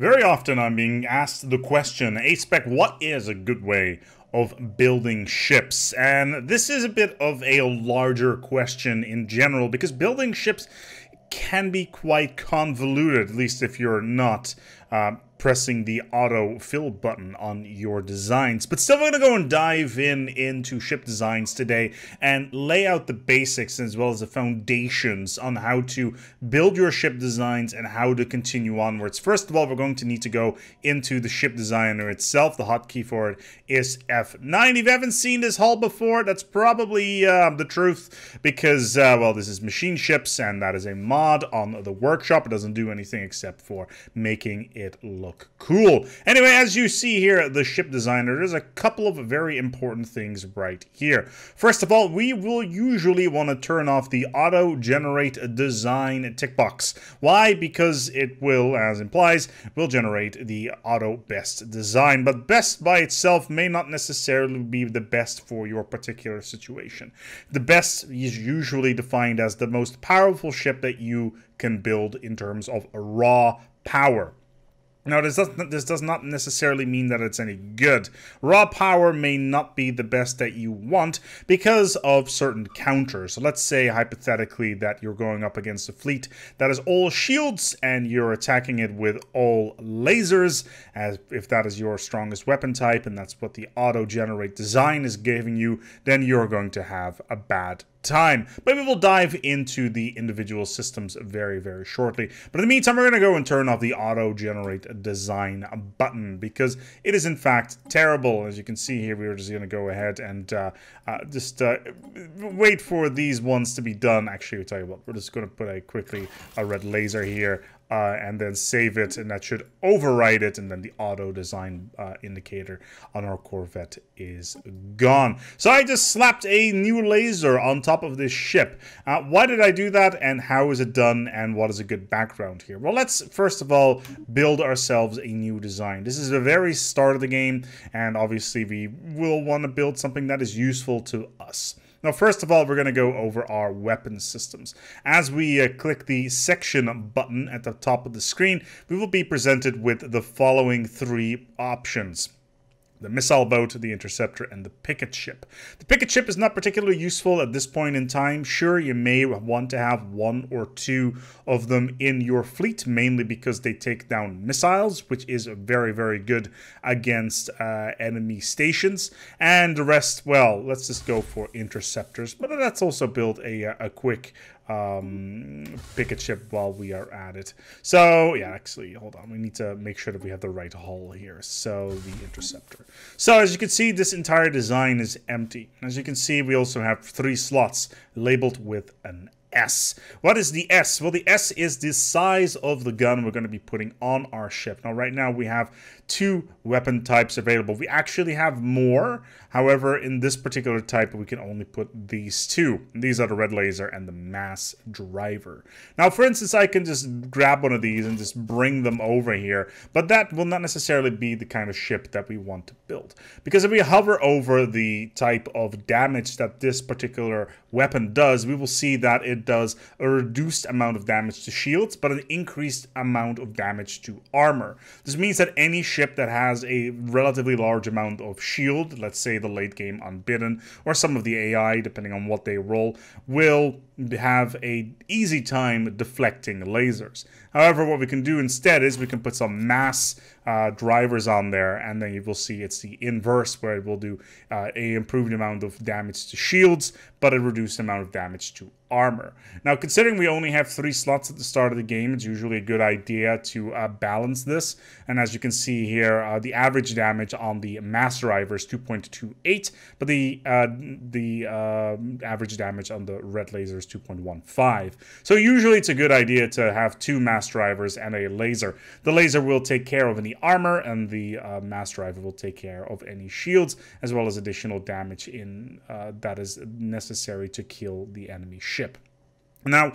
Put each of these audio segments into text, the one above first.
Very often I'm being asked the question, A-Spec, what is a good way of building ships? And this is a bit of a larger question in general, because building ships can be quite convoluted, at least if you're not uh, pressing the auto fill button on your designs. But still, we're going to go and dive in into ship designs today and lay out the basics as well as the foundations on how to build your ship designs and how to continue onwards. First of all, we're going to need to go into the ship designer itself. The hotkey for it is F9. If you haven't seen this hull before, that's probably uh, the truth because, uh, well, this is machine ships and that is a mod on the workshop. It doesn't do anything except for making it look look cool. Anyway, as you see here, the ship designer, there's a couple of very important things right here. First of all, we will usually want to turn off the auto generate design tick box. Why? Because it will, as implies, will generate the auto best design, but best by itself may not necessarily be the best for your particular situation. The best is usually defined as the most powerful ship that you can build in terms of raw power. Now, this, does, this does not necessarily mean that it's any good. Raw power may not be the best that you want because of certain counters. So let's say, hypothetically, that you're going up against a fleet that is all shields and you're attacking it with all lasers, as if that is your strongest weapon type and that's what the auto-generate design is giving you, then you're going to have a bad time. Maybe we'll dive into the individual systems very, very shortly. But in the meantime, we're going to go and turn off the auto-generate design button because it is, in fact, terrible. As you can see here, we are just going to go ahead and uh, uh, just uh, wait for these ones to be done. Actually, we tell you what, we're just going to put a quickly a red laser here uh, and then save it, and that should override it, and then the auto design uh, indicator on our Corvette is gone. So I just slapped a new laser on top of this ship. Uh, why did I do that, and how is it done, and what is a good background here? Well, let's first of all build ourselves a new design. This is the very start of the game, and obviously we will want to build something that is useful to us. Now, first of all, we're going to go over our weapon systems. As we uh, click the section button at the top of the screen, we will be presented with the following three options the missile boat, the interceptor, and the picket ship. The picket ship is not particularly useful at this point in time. Sure, you may want to have one or two of them in your fleet, mainly because they take down missiles, which is very, very good against uh, enemy stations. And the rest, well, let's just go for interceptors. But that's also build a, a quick um, pick a chip while we are at it. So yeah, actually, hold on. We need to make sure that we have the right hull here. So the interceptor. So as you can see, this entire design is empty. As you can see, we also have three slots labeled with an S. What is the S? Well, the S is the size of the gun we're going to be putting on our ship. Now, right now we have two weapon types available. We actually have more, However, in this particular type, we can only put these two. These are the red laser and the mass driver. Now, for instance, I can just grab one of these and just bring them over here, but that will not necessarily be the kind of ship that we want to build. Because if we hover over the type of damage that this particular weapon does, we will see that it does a reduced amount of damage to shields, but an increased amount of damage to armor. This means that any ship that has a relatively large amount of shield, let's say the late game unbidden, or some of the AI, depending on what they roll, will have a easy time deflecting lasers. However, what we can do instead is we can put some mass uh, drivers on there, and then you will see it's the inverse, where it will do uh, a improved amount of damage to shields, but a reduced amount of damage to armor. Now, considering we only have three slots at the start of the game, it's usually a good idea to uh, balance this. And as you can see here, uh, the average damage on the mass driver is 2.28, but the uh, the uh, average damage on the red laser is 2.15. So usually it's a good idea to have two mass mass drivers and a laser. The laser will take care of any armor and the uh, mass driver will take care of any shields as well as additional damage in uh, that is necessary to kill the enemy ship. Now,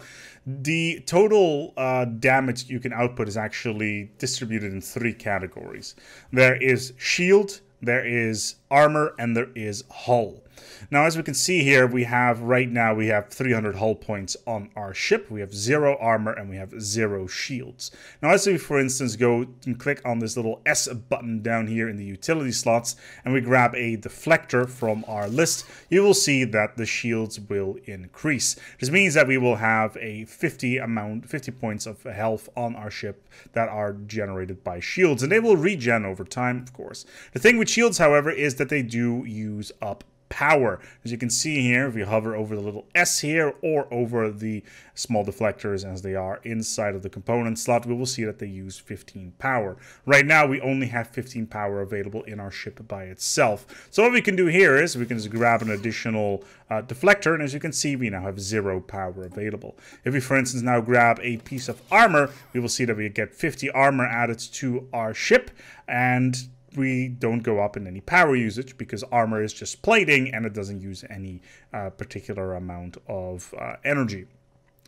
the total uh, damage you can output is actually distributed in three categories. There is shield, there is armor, and there is hull. Now, as we can see here, we have right now, we have 300 hull points on our ship. We have zero armor and we have zero shields. Now, as we, for instance, go and click on this little S button down here in the utility slots and we grab a deflector from our list, you will see that the shields will increase. This means that we will have a 50 amount, 50 points of health on our ship that are generated by shields and they will regen over time, of course. The thing with shields, however, is that they do use up power. As you can see here, if you hover over the little S here or over the small deflectors as they are inside of the component slot, we will see that they use 15 power. Right now, we only have 15 power available in our ship by itself. So what we can do here is we can just grab an additional uh, deflector, and as you can see, we now have zero power available. If we, for instance, now grab a piece of armor, we will see that we get 50 armor added to our ship, and we don't go up in any power usage because armor is just plating and it doesn't use any uh, particular amount of uh, energy.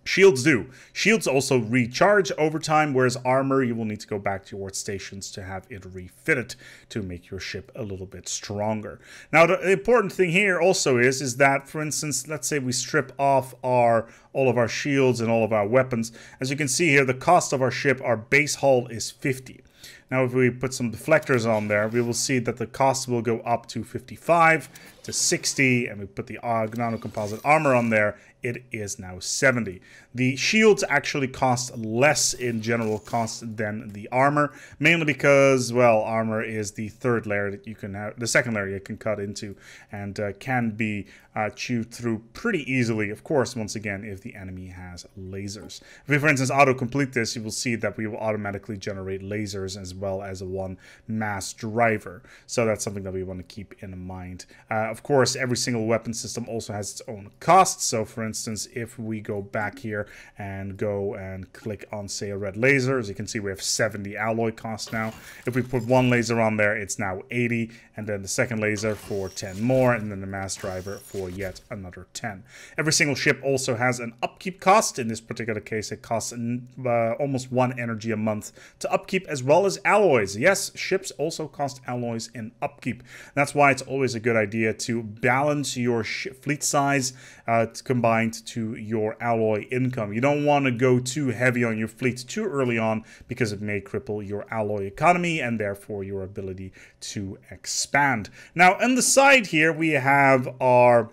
Shields do. Shields also recharge over time, whereas armor, you will need to go back to your stations to have it refitted to make your ship a little bit stronger. Now, the important thing here also is, is that, for instance, let's say we strip off our all of our shields and all of our weapons. As you can see here, the cost of our ship, our base hull is 50. Now if we put some deflectors on there, we will see that the cost will go up to 55 to 60 and we put the uh, composite armor on there, it is now 70. The shields actually cost less in general cost than the armor, mainly because, well, armor is the third layer that you can have, the second layer you can cut into and uh, can be uh, chewed through pretty easily, of course, once again, if the enemy has lasers. If we, for instance, auto-complete this, you will see that we will automatically generate lasers as well as one mass driver. So that's something that we want to keep in mind. Uh, of course, every single weapon system also has its own cost. So for instance, if we go back here and go and click on, say, a red laser, as you can see, we have 70 alloy cost now. If we put one laser on there, it's now 80, and then the second laser for 10 more, and then the mass driver for yet another 10. Every single ship also has an upkeep cost. In this particular case, it costs uh, almost one energy a month to upkeep, as well as alloys. Yes, ships also cost alloys in upkeep. That's why it's always a good idea to to balance your fleet size uh, combined to your alloy income. You don't want to go too heavy on your fleet too early on because it may cripple your alloy economy and therefore your ability to expand. Now, on the side here, we have our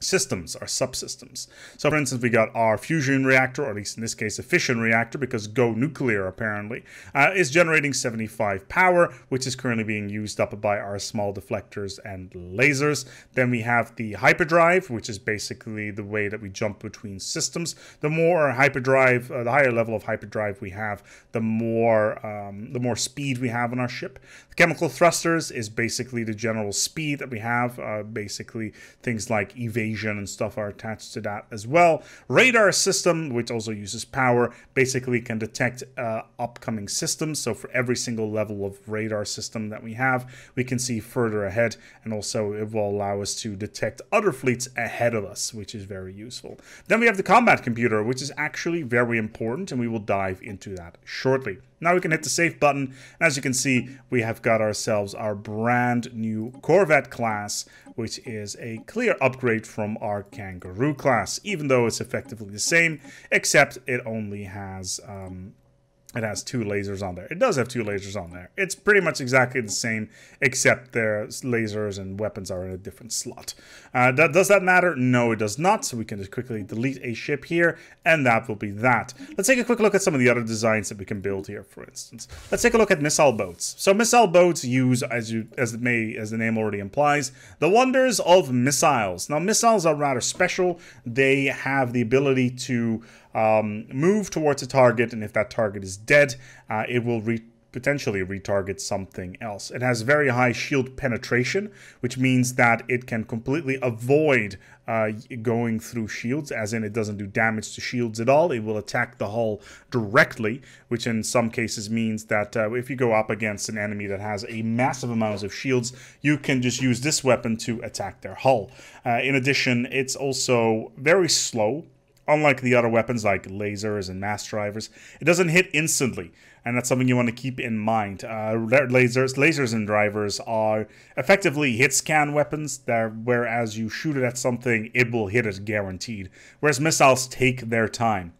systems are subsystems. So for instance, we got our fusion reactor, or at least in this case, a fission reactor, because Go Nuclear apparently uh, is generating 75 power, which is currently being used up by our small deflectors and lasers. Then we have the hyperdrive, which is basically the way that we jump between systems. The more hyperdrive, uh, the higher level of hyperdrive we have, the more um, the more speed we have on our ship. The chemical thrusters is basically the general speed that we have, uh, basically things like evasion and stuff are attached to that as well. Radar system, which also uses power, basically can detect uh, upcoming systems. So for every single level of radar system that we have, we can see further ahead. And also it will allow us to detect other fleets ahead of us, which is very useful. Then we have the combat computer, which is actually very important. And we will dive into that shortly. Now we can hit the save button. And as you can see, we have got ourselves our brand new Corvette class, which is a clear upgrade from our Kangaroo class, even though it's effectively the same, except it only has um, it has two lasers on there. It does have two lasers on there. It's pretty much exactly the same, except their lasers and weapons are in a different slot. Uh, that, does that matter? No, it does not. So we can just quickly delete a ship here, and that will be that. Let's take a quick look at some of the other designs that we can build here, for instance. Let's take a look at missile boats. So missile boats use, as you as it may as the name already implies, the wonders of missiles. Now missiles are rather special. They have the ability to um, move towards a target, and if that target is dead, uh, it will re potentially retarget something else. It has very high shield penetration, which means that it can completely avoid uh, going through shields, as in it doesn't do damage to shields at all. It will attack the hull directly, which in some cases means that uh, if you go up against an enemy that has a massive amount of shields, you can just use this weapon to attack their hull. Uh, in addition, it's also very slow unlike the other weapons like lasers and mass drivers, it doesn't hit instantly, and that's something you want to keep in mind. Uh, lasers, lasers and drivers are effectively hit scan weapons. There, whereas you shoot it at something, it will hit it guaranteed. Whereas missiles take their time.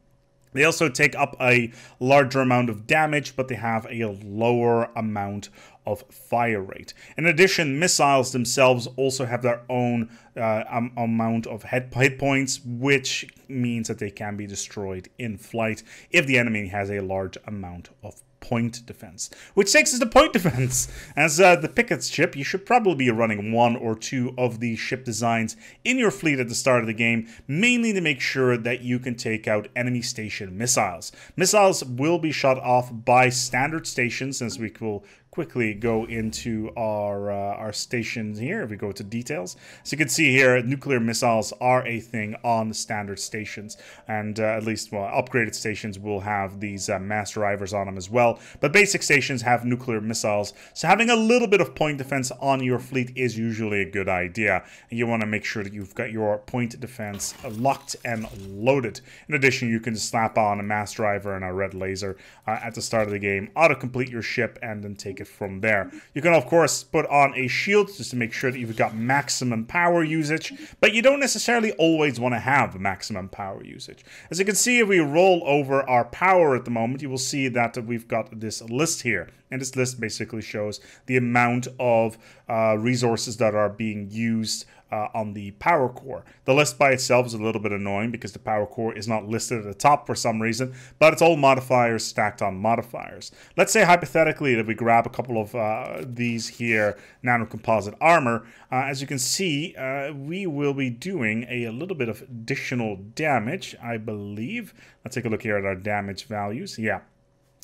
They also take up a larger amount of damage, but they have a lower amount of fire rate. In addition, missiles themselves also have their own uh, um, amount of head hit points, which means that they can be destroyed in flight if the enemy has a large amount of point defense. Which takes us to point defense. As uh, the Pickett's ship, you should probably be running one or two of these ship designs in your fleet at the start of the game, mainly to make sure that you can take out enemy station missiles. Missiles will be shot off by standard stations, since we will quickly go into our uh, our stations here. If we go to details, so you can see here, nuclear missiles are a thing on standard stations, and uh, at least well, upgraded stations will have these uh, mass drivers on them as well. But basic stations have nuclear missiles, so having a little bit of point defense on your fleet is usually a good idea. And you want to make sure that you've got your point defense locked and loaded. In addition, you can slap on a mass driver and a red laser uh, at the start of the game, auto complete your ship, and then take it from there. You can, of course, put on a shield just to make sure that you've got maximum power usage, but you don't necessarily always want to have maximum power usage. As you can see, if we roll over our power at the moment, you will see that we've got this list here. And this list basically shows the amount of uh, resources that are being used uh, on the power core. The list by itself is a little bit annoying because the power core is not listed at the top for some reason, but it's all modifiers stacked on modifiers. Let's say hypothetically that we grab a couple of uh, these here, nanocomposite armor. Uh, as you can see, uh, we will be doing a, a little bit of additional damage, I believe. Let's take a look here at our damage values. Yeah,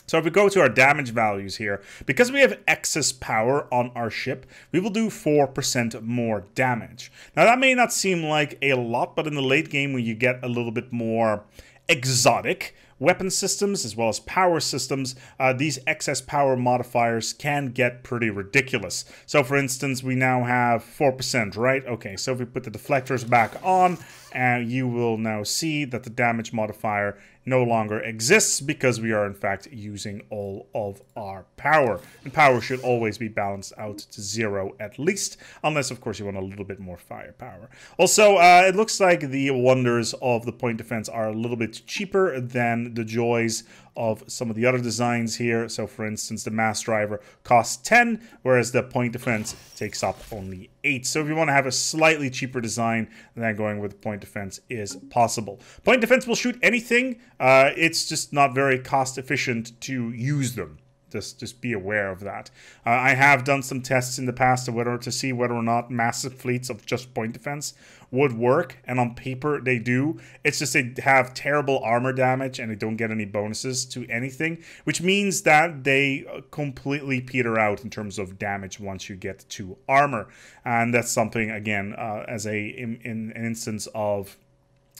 so if we go to our damage values here, because we have excess power on our ship, we will do 4% more damage. Now that may not seem like a lot, but in the late game when you get a little bit more exotic, weapon systems as well as power systems, uh, these excess power modifiers can get pretty ridiculous. So for instance, we now have 4%, right? Okay, so if we put the deflectors back on, uh, you will now see that the damage modifier no longer exists because we are in fact using all of our power. And power should always be balanced out to zero at least, unless of course you want a little bit more firepower. Also, uh, it looks like the wonders of the point defense are a little bit cheaper than the joys of some of the other designs here. So for instance, the mass driver costs 10, whereas the point defense takes up only 8. So if you want to have a slightly cheaper design, then going with point defense is possible. Point defense will shoot anything. Uh, it's just not very cost efficient to use them just just be aware of that. Uh, I have done some tests in the past of whether to see whether or not massive fleets of just point defense would work, and on paper they do. It's just they have terrible armor damage and they don't get any bonuses to anything, which means that they uh, completely peter out in terms of damage once you get to armor, and that's something again uh, as a in, in an instance of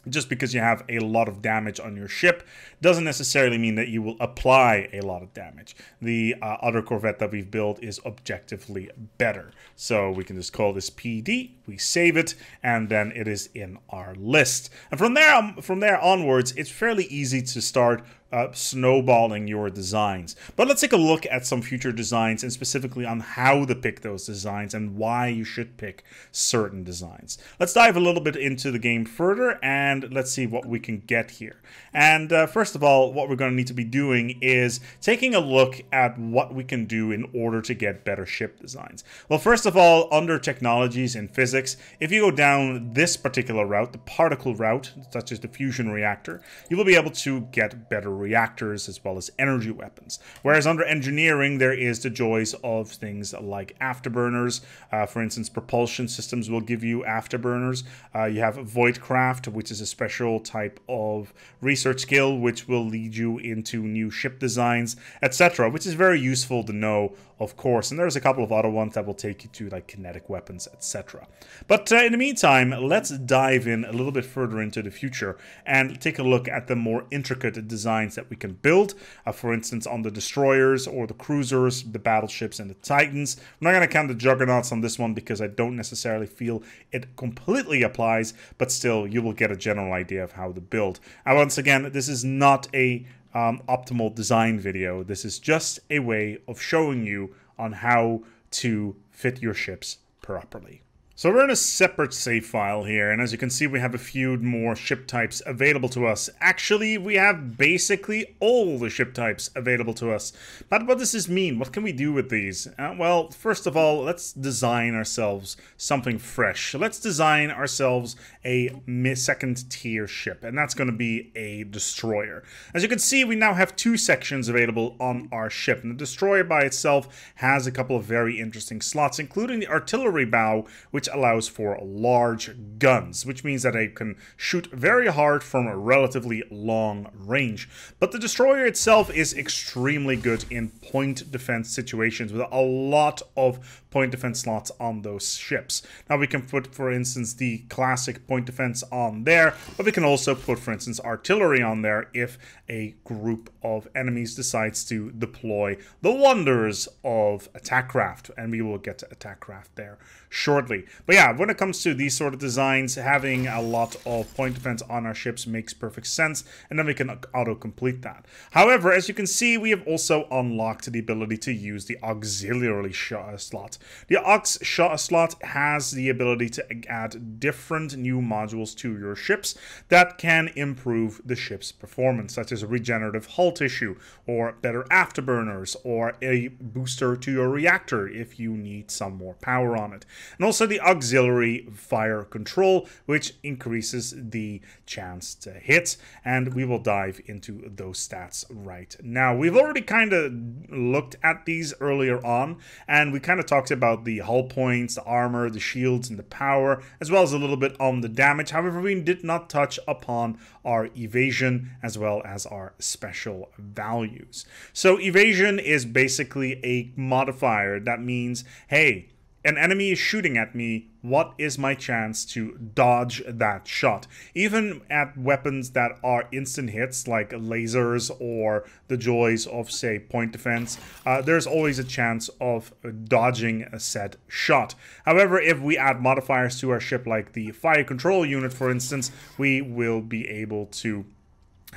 just because you have a lot of damage on your ship doesn't necessarily mean that you will apply a lot of damage. The uh, other Corvette that we've built is objectively better. So we can just call this PD we save it, and then it is in our list. And from there, um, from there onwards, it's fairly easy to start uh, snowballing your designs. But let's take a look at some future designs and specifically on how to pick those designs and why you should pick certain designs. Let's dive a little bit into the game further and let's see what we can get here. And uh, first of all, what we're going to need to be doing is taking a look at what we can do in order to get better ship designs. Well, first of all, under technologies and physics, physics, if you go down this particular route, the particle route, such as the fusion reactor, you will be able to get better reactors as well as energy weapons. Whereas under engineering, there is the joys of things like afterburners. Uh, for instance, propulsion systems will give you afterburners. Uh, you have Voidcraft, which is a special type of research skill, which will lead you into new ship designs, etc., which is very useful to know of course. And there's a couple of other ones that will take you to like kinetic weapons, etc. But uh, in the meantime, let's dive in a little bit further into the future and take a look at the more intricate designs that we can build. Uh, for instance, on the destroyers or the cruisers, the battleships and the titans. I'm not going to count the juggernauts on this one because I don't necessarily feel it completely applies, but still you will get a general idea of how to build. And once again, this is not a um, optimal design video. This is just a way of showing you on how to fit your ships properly. So we're in a separate save file here, and as you can see, we have a few more ship types available to us. Actually, we have basically all the ship types available to us. But what does this mean? What can we do with these? Uh, well, first of all, let's design ourselves something fresh. Let's design ourselves a second tier ship, and that's going to be a destroyer. As you can see, we now have two sections available on our ship, and the destroyer by itself has a couple of very interesting slots, including the artillery bow, which which allows for large guns, which means that it can shoot very hard from a relatively long range. But the destroyer itself is extremely good in point defense situations with a lot of point defense slots on those ships. Now we can put, for instance, the classic point defense on there, but we can also put, for instance, artillery on there if a group of enemies decides to deploy the wonders of attack craft, and we will get to attack craft there shortly. But yeah, when it comes to these sort of designs, having a lot of point defense on our ships makes perfect sense, and then we can auto-complete that. However, as you can see, we have also unlocked the ability to use the auxiliary slot. The Ox slot has the ability to add different new modules to your ships that can improve the ship's performance, such as regenerative hull tissue, or better afterburners, or a booster to your reactor if you need some more power on it. And also the auxiliary fire control, which increases the chance to hit. And we will dive into those stats right now. We've already kind of looked at these earlier on, and we kind of talked about the hull points, the armor, the shields, and the power, as well as a little bit on the damage. However, we did not touch upon our evasion as well as our special values. So evasion is basically a modifier. That means, hey, an enemy is shooting at me, what is my chance to dodge that shot? Even at weapons that are instant hits, like lasers or the joys of, say, point defense, uh, there's always a chance of dodging a set shot. However, if we add modifiers to our ship, like the fire control unit, for instance, we will be able to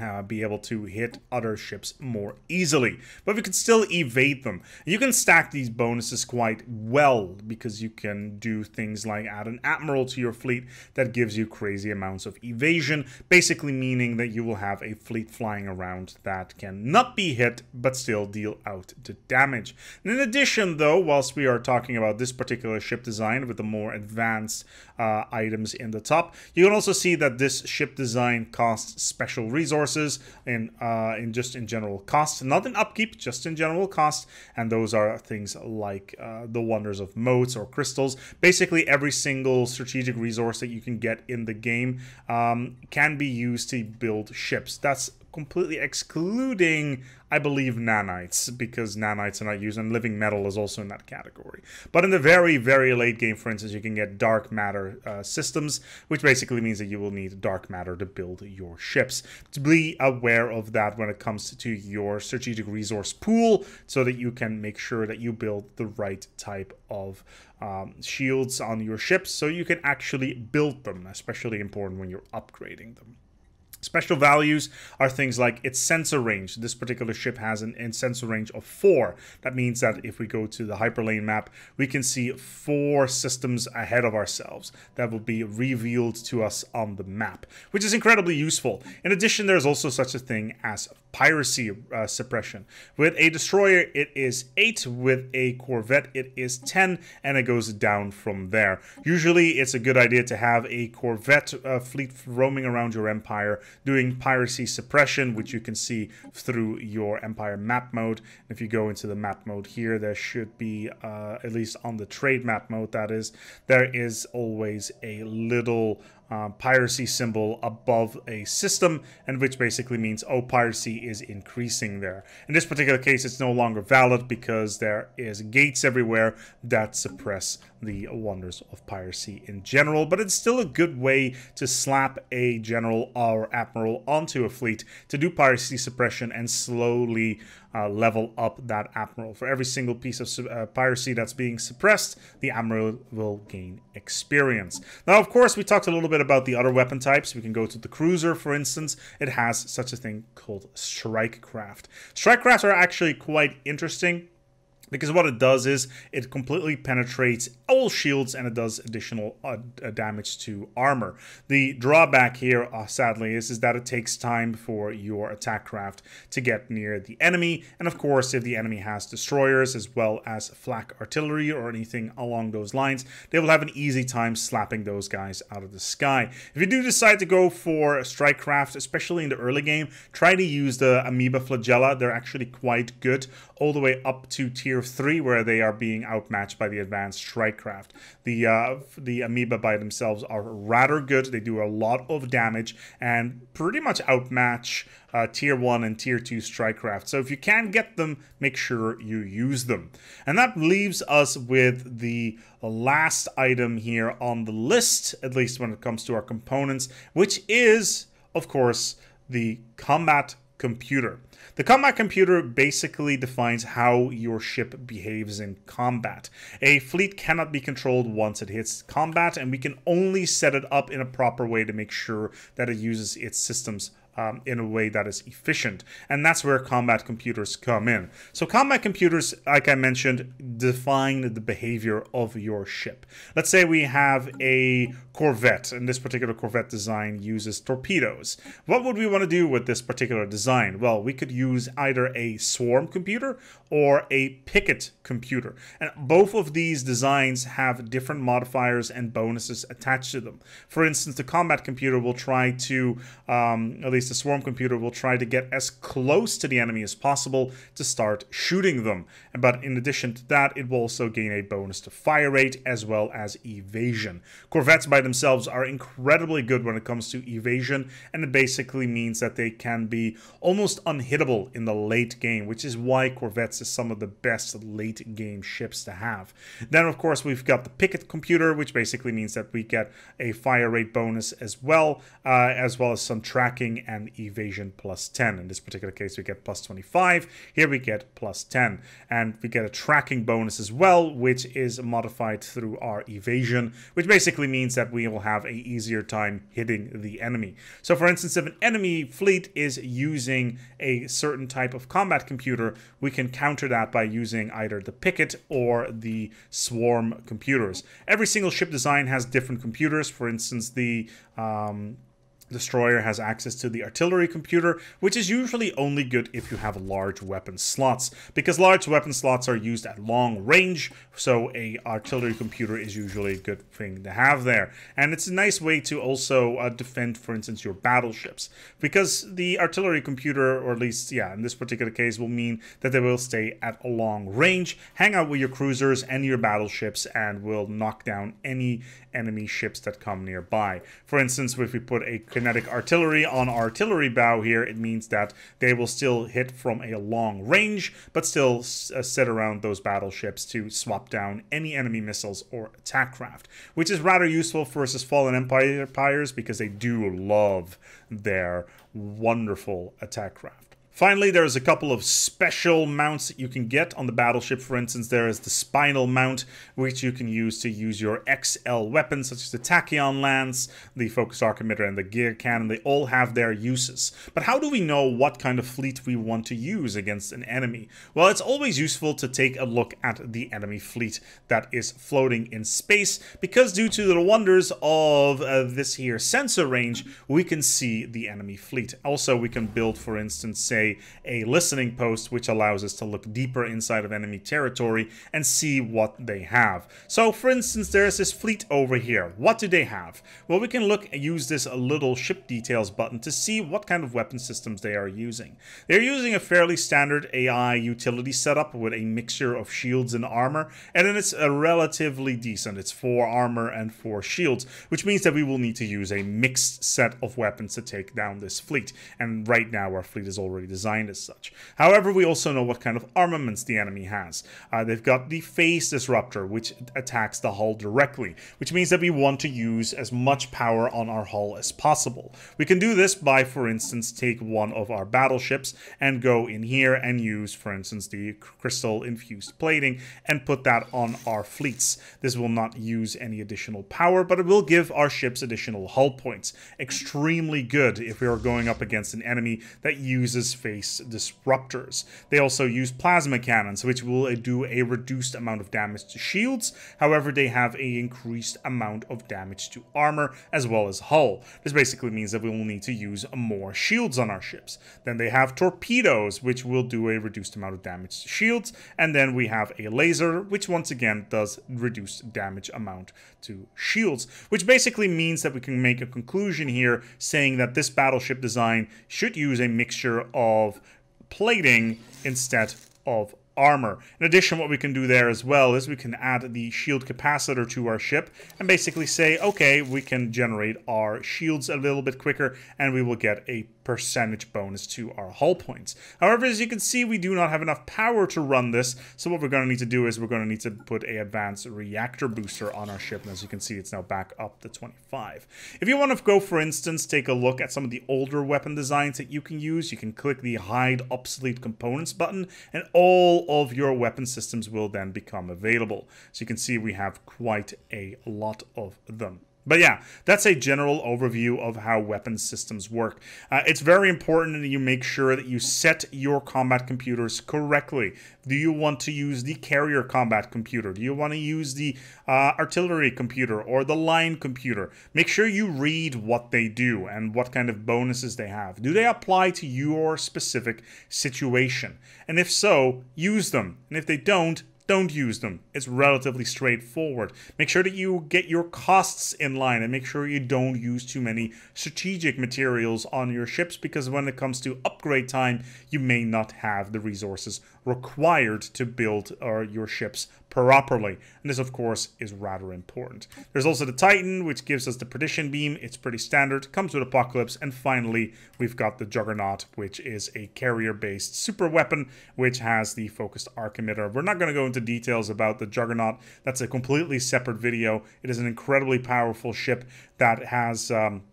uh, be able to hit other ships more easily. But we can still evade them. You can stack these bonuses quite well because you can do things like add an admiral to your fleet that gives you crazy amounts of evasion, basically meaning that you will have a fleet flying around that can not be hit but still deal out the damage. And in addition though, whilst we are talking about this particular ship design with the more advanced uh, items in the top, you can also see that this ship design costs special resources resources and uh, in just in general cost, not in upkeep, just in general cost. And those are things like uh, the wonders of moats or crystals. Basically, every single strategic resource that you can get in the game um, can be used to build ships. That's completely excluding, I believe, nanites, because nanites are not used, and living metal is also in that category. But in the very, very late game, for instance, you can get dark matter uh, systems, which basically means that you will need dark matter to build your ships. To be aware of that when it comes to your strategic resource pool, so that you can make sure that you build the right type of um, shields on your ships so you can actually build them, especially important when you're upgrading them. Special values are things like its sensor range. This particular ship has an, an sensor range of four. That means that if we go to the hyperlane map, we can see four systems ahead of ourselves that will be revealed to us on the map, which is incredibly useful. In addition, there's also such a thing as piracy uh, suppression. With a destroyer, it is eight. With a corvette, it is 10, and it goes down from there. Usually, it's a good idea to have a corvette uh, fleet roaming around your empire doing piracy suppression, which you can see through your Empire map mode. If you go into the map mode here, there should be, uh, at least on the trade map mode, that is, there is always a little uh, piracy symbol above a system, and which basically means, oh, piracy is increasing there. In this particular case, it's no longer valid because there is gates everywhere that suppress the wonders of piracy in general, but it's still a good way to slap a general or admiral onto a fleet to do piracy suppression and slowly uh, level up that admiral. For every single piece of uh, piracy that's being suppressed, the admiral will gain experience. Now, of course, we talked a little bit about the other weapon types. We can go to the cruiser, for instance. It has such a thing called strike craft. Strike crafts are actually quite interesting because what it does is it completely penetrates all shields and it does additional uh, uh, damage to armor. The drawback here, uh, sadly, is, is that it takes time for your attack craft to get near the enemy. And of course, if the enemy has destroyers as well as flak artillery or anything along those lines, they will have an easy time slapping those guys out of the sky. If you do decide to go for strike craft, especially in the early game, try to use the amoeba flagella. They're actually quite good all the way up to tier tier three where they are being outmatched by the advanced strikecraft. The uh, the amoeba by themselves are rather good. They do a lot of damage and pretty much outmatch uh, tier 1 and tier 2 strikecraft. So if you can get them, make sure you use them. And that leaves us with the last item here on the list, at least when it comes to our components, which is, of course, the combat computer. The combat computer basically defines how your ship behaves in combat. A fleet cannot be controlled once it hits combat, and we can only set it up in a proper way to make sure that it uses its systems um, in a way that is efficient. And that's where combat computers come in. So, combat computers, like I mentioned, define the behavior of your ship. Let's say we have a Corvette, and this particular Corvette design uses torpedoes. What would we want to do with this particular design? Well, we could use either a swarm computer or a picket computer. And both of these designs have different modifiers and bonuses attached to them. For instance, the combat computer will try to, um, at least the swarm computer will try to get as close to the enemy as possible to start shooting them. But in addition to that, it will also gain a bonus to fire rate as well as evasion. Corvettes by themselves are incredibly good when it comes to evasion, and it basically means that they can be almost unhittable in the late game, which is why Corvettes is some of the best late game ships to have. Then, of course, we've got the Picket computer, which basically means that we get a fire rate bonus as well, uh, as well as some tracking and evasion plus 10. In this particular case, we get plus 25. Here we get plus 10. And we get a tracking bonus as well, which is modified through our evasion, which basically means that we we will have a easier time hitting the enemy. So for instance, if an enemy fleet is using a certain type of combat computer, we can counter that by using either the picket or the swarm computers. Every single ship design has different computers. For instance, the um, Destroyer has access to the artillery computer, which is usually only good if you have large weapon slots, because large weapon slots are used at long range, so a artillery computer is usually a good thing to have there. And it's a nice way to also uh, defend, for instance, your battleships, because the artillery computer, or at least, yeah, in this particular case, will mean that they will stay at a long range, hang out with your cruisers and your battleships, and will knock down any enemy ships that come nearby. For instance, if we put a kinetic artillery on artillery bow here, it means that they will still hit from a long range, but still uh, sit around those battleships to swap down any enemy missiles or attack craft, which is rather useful versus Fallen Empires because they do love their wonderful attack craft. Finally, there's a couple of special mounts that you can get on the battleship. For instance, there is the spinal mount, which you can use to use your XL weapons, such as the tachyon lance, the focus arc emitter, and the gear cannon. They all have their uses. But how do we know what kind of fleet we want to use against an enemy? Well, it's always useful to take a look at the enemy fleet that is floating in space, because due to the wonders of uh, this here sensor range, we can see the enemy fleet. Also, we can build, for instance, say, a, listening post, which allows us to look deeper inside of enemy territory and see what they have. So for instance, there's this fleet over here. What do they have? Well, we can look use this little ship details button to see what kind of weapon systems they are using. They're using a fairly standard AI utility setup with a mixture of shields and armor, and then it's a relatively decent. It's four armor and four shields, which means that we will need to use a mixed set of weapons to take down this fleet. And right now our fleet is already designed as such. However, we also know what kind of armaments the enemy has. Uh, they've got the phase disruptor, which attacks the hull directly, which means that we want to use as much power on our hull as possible. We can do this by, for instance, take one of our battleships and go in here and use, for instance, the crystal infused plating and put that on our fleets. This will not use any additional power, but it will give our ships additional hull points. Extremely good if we are going up against an enemy that uses disruptors. They also use plasma cannons, which will do a reduced amount of damage to shields. However, they have an increased amount of damage to armor as well as hull. This basically means that we will need to use more shields on our ships. Then they have torpedoes, which will do a reduced amount of damage to shields. And then we have a laser, which once again does reduce damage amount to shields, which basically means that we can make a conclusion here saying that this battleship design should use a mixture of of plating instead of armor. In addition, what we can do there as well is we can add the shield capacitor to our ship and basically say, okay, we can generate our shields a little bit quicker and we will get a percentage bonus to our hull points. However, as you can see, we do not have enough power to run this. So what we're going to need to do is we're going to need to put a advanced reactor booster on our ship. And as you can see, it's now back up to 25. If you want to go, for instance, take a look at some of the older weapon designs that you can use, you can click the hide obsolete components button and all of your weapon systems will then become available. So you can see we have quite a lot of them. But yeah, that's a general overview of how weapon systems work. Uh, it's very important that you make sure that you set your combat computers correctly. Do you want to use the carrier combat computer? Do you want to use the uh, artillery computer or the line computer? Make sure you read what they do and what kind of bonuses they have. Do they apply to your specific situation? And if so, use them. And if they don't, don't use them. It's relatively straightforward. Make sure that you get your costs in line and make sure you don't use too many strategic materials on your ships because when it comes to upgrade time, you may not have the resources required to build uh, your ships properly. And this, of course, is rather important. There's also the Titan, which gives us the Perdition Beam. It's pretty standard, comes with Apocalypse. And finally, we've got the Juggernaut, which is a carrier-based super weapon, which has the focused arc emitter. We're not going to go into details about the Juggernaut. That's a completely separate video. It is an incredibly powerful ship that has... Um,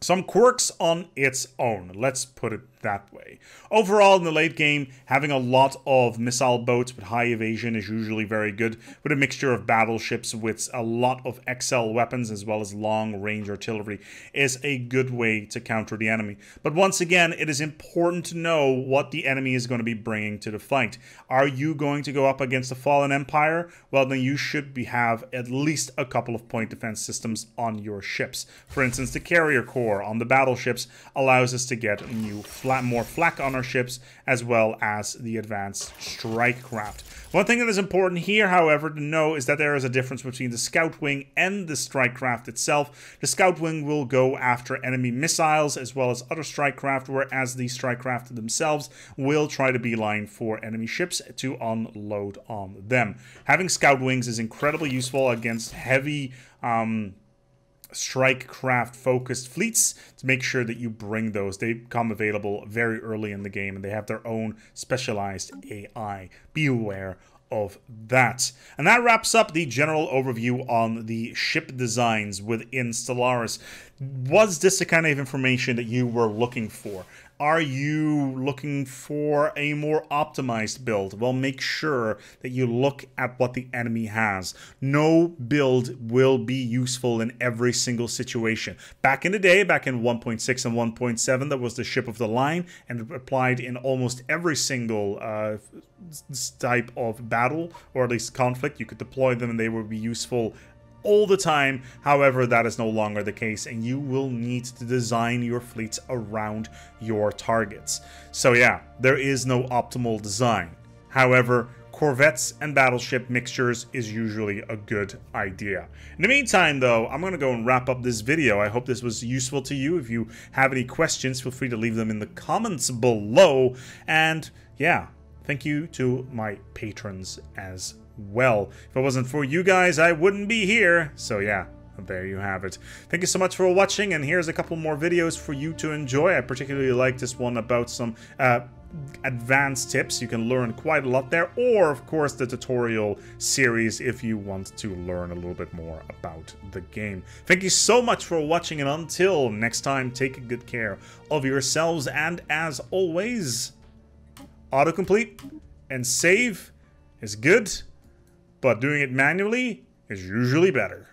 some quirks on its own, let's put it that way. Overall, in the late game, having a lot of missile boats with high evasion is usually very good, with a mixture of battleships with a lot of XL weapons as well as long-range artillery is a good way to counter the enemy. But once again, it is important to know what the enemy is going to be bringing to the fight. Are you going to go up against the fallen empire? Well, then you should be, have at least a couple of point defense systems on your ships. For instance, the carrier core on the battleships allows us to get new flags lot more flak on our ships, as well as the advanced strike craft. One thing that is important here, however, to know is that there is a difference between the scout wing and the strike craft itself. The scout wing will go after enemy missiles as well as other strike craft, whereas the strike craft themselves will try to beeline for enemy ships to unload on them. Having scout wings is incredibly useful against heavy um, strike craft focused fleets to make sure that you bring those. They come available very early in the game and they have their own specialized AI. Be aware of that. And that wraps up the general overview on the ship designs within Stellaris. Was this the kind of information that you were looking for? Are you looking for a more optimized build? Well, make sure that you look at what the enemy has. No build will be useful in every single situation. Back in the day, back in 1.6 and 1.7, that was the ship of the line and applied in almost every single uh, type of battle or at least conflict. You could deploy them and they would be useful all the time. However, that is no longer the case and you will need to design your fleets around your targets. So yeah, there is no optimal design. However, Corvettes and battleship mixtures is usually a good idea. In the meantime, though, I'm going to go and wrap up this video. I hope this was useful to you. If you have any questions, feel free to leave them in the comments below. And yeah, thank you to my patrons as well. If it wasn't for you guys, I wouldn't be here. So yeah, there you have it. Thank you so much for watching, and here's a couple more videos for you to enjoy. I particularly like this one about some uh, advanced tips. You can learn quite a lot there, or of course the tutorial series if you want to learn a little bit more about the game. Thank you so much for watching, and until next time, take good care of yourselves, and as always, autocomplete and save is good but doing it manually is usually better.